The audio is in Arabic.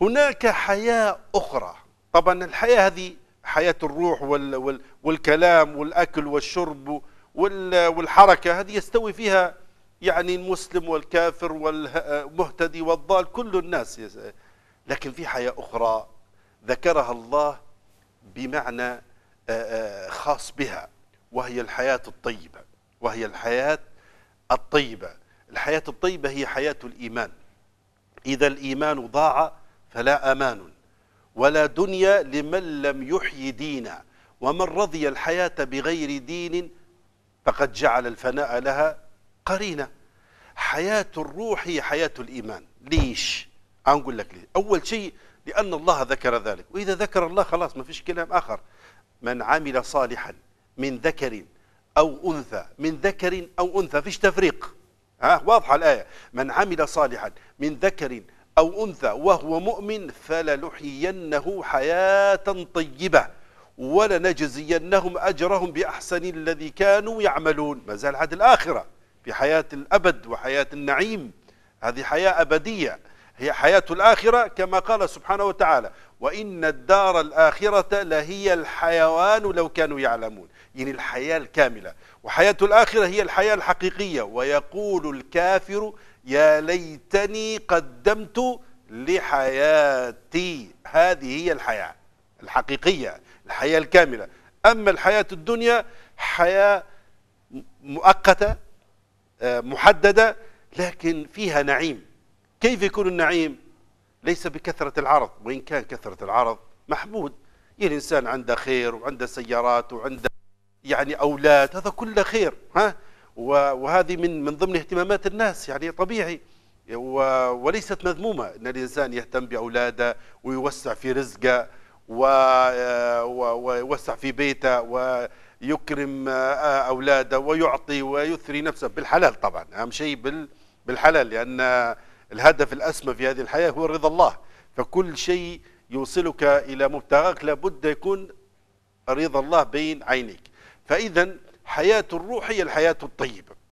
هناك حياة أخرى طبعا الحياة هذه حياة الروح وال وال والكلام والأكل والشرب وال والحركة هذه يستوي فيها يعني المسلم والكافر والمهتدي والضال كل الناس لكن في حياة أخرى ذكرها الله بمعنى خاص بها وهي الحياة الطيبة وهي الحياة الطيبة الحياة الطيبة هي حياة الإيمان إذا الإيمان ضاع فلا أمان ولا دنيا لمن لم يحيي دينا ومن رضي الحياة بغير دين فقد جعل الفناء لها قرينة حياة الروح هي حياة الإيمان ليش؟ أقول لك ليش أول شيء لأن الله ذكر ذلك وإذا ذكر الله خلاص ما فيش كلام آخر من عمل صالحا من ذكر أو أنثى من ذكر أو أنثى فيش تفريق ها واضحة الآية من عمل صالحا من ذكر أو أنثى وهو مؤمن فلنحيينه حياة طيبة ولنجزينهم أجرهم بأحسن الذي كانوا يعملون ما زال هذه الآخرة في حياة الأبد وحياة النعيم هذه حياة أبدية هي حياة الآخرة كما قال سبحانه وتعالى وإن الدار الآخرة لهي الحيوان لو كانوا يعلمون يعني الحياة الكاملة وحياة الآخرة هي الحياة الحقيقية ويقول الكافر يا ليتني قدمت لحياتي هذه هي الحياة الحقيقية الحياة الكاملة أما الحياة الدنيا حياة مؤقتة آه، محددة لكن فيها نعيم كيف يكون النعيم ليس بكثرة العرض وإن كان كثرة العرض محمود الإنسان عنده خير وعنده سيارات وعنده يعني أولاد هذا كله خير ها وهذه من من ضمن اهتمامات الناس يعني طبيعي وليست مذمومة أن الإنسان يهتم بأولاده ويوسع في رزقه ويوسع في بيته ويكرم أولاده ويعطي ويثري نفسه بالحلال طبعا أهم شيء بالحلال لأن الهدف الأسمى في هذه الحياة هو رضا الله فكل شيء يوصلك إلى مبتغاك لابد يكون رضا الله بين عينيك فإذا حياة الروح هي الحياة الطيبة